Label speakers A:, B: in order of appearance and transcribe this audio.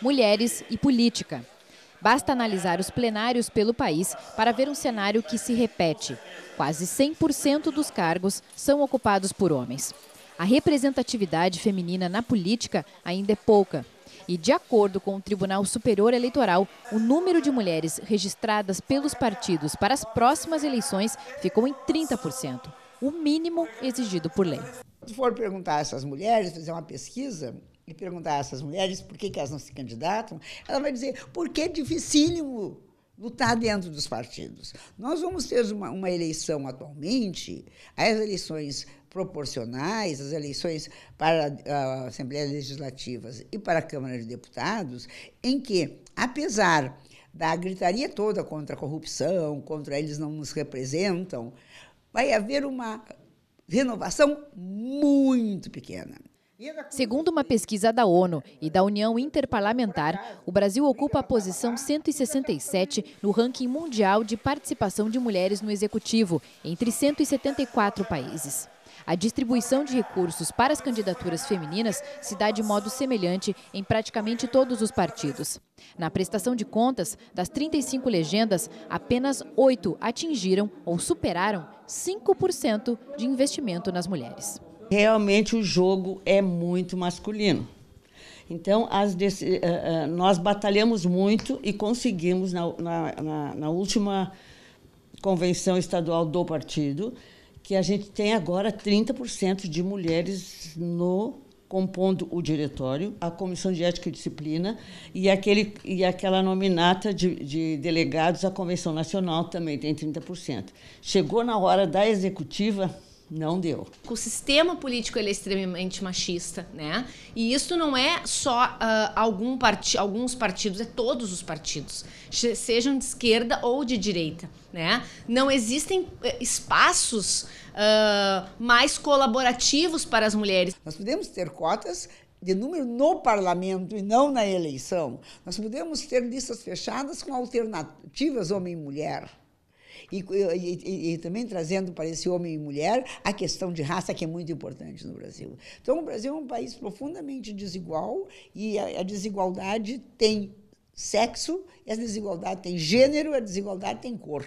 A: mulheres e política. Basta analisar os plenários pelo país para ver um cenário que se repete. Quase 100% dos cargos são ocupados por homens. A representatividade feminina na política ainda é pouca. E, de acordo com o Tribunal Superior Eleitoral, o número de mulheres registradas pelos partidos para as próximas eleições ficou em 30%, o mínimo exigido por lei.
B: Se for perguntar a essas mulheres, fazer uma pesquisa, e perguntar a essas mulheres por que, que elas não se candidatam, ela vai dizer porque é dificílimo lutar dentro dos partidos. Nós vamos ter uma, uma eleição atualmente, as eleições proporcionais, as eleições para a Assembleia Legislativa e para a Câmara de Deputados, em que, apesar da gritaria toda contra a corrupção, contra eles não nos representam, vai haver uma renovação
A: muito pequena. Segundo uma pesquisa da ONU e da União Interparlamentar, o Brasil ocupa a posição 167 no ranking mundial de participação de mulheres no executivo, entre 174 países. A distribuição de recursos para as candidaturas femininas se dá de modo semelhante em praticamente todos os partidos. Na prestação de contas, das 35 legendas, apenas oito atingiram ou superaram 5% de investimento nas mulheres.
C: Realmente o jogo é muito masculino. Então, as, eh, eh, nós batalhamos muito e conseguimos, na, na, na última convenção estadual do partido, que a gente tem agora 30% de mulheres no compondo o diretório, a comissão de ética e disciplina e, aquele, e aquela nominata de, de delegados à convenção nacional também tem 30%. Chegou na hora da executiva, não deu.
D: O sistema político é extremamente machista, né? E isso não é só uh, algum alguns partidos, é todos os partidos, sejam de esquerda ou de direita, né? Não existem eh, espaços uh, mais colaborativos para as mulheres. Nós podemos ter cotas de número no
B: parlamento e não na eleição. Nós podemos ter listas fechadas com alternativas homem-mulher. e e, e, e, também trazendo para esse homem e mulher a questão de raça, que é muito importante no Brasil. Então, o Brasil é um país profundamente desigual e a, a desigualdade tem sexo, a desigualdade tem gênero, a desigualdade tem cor.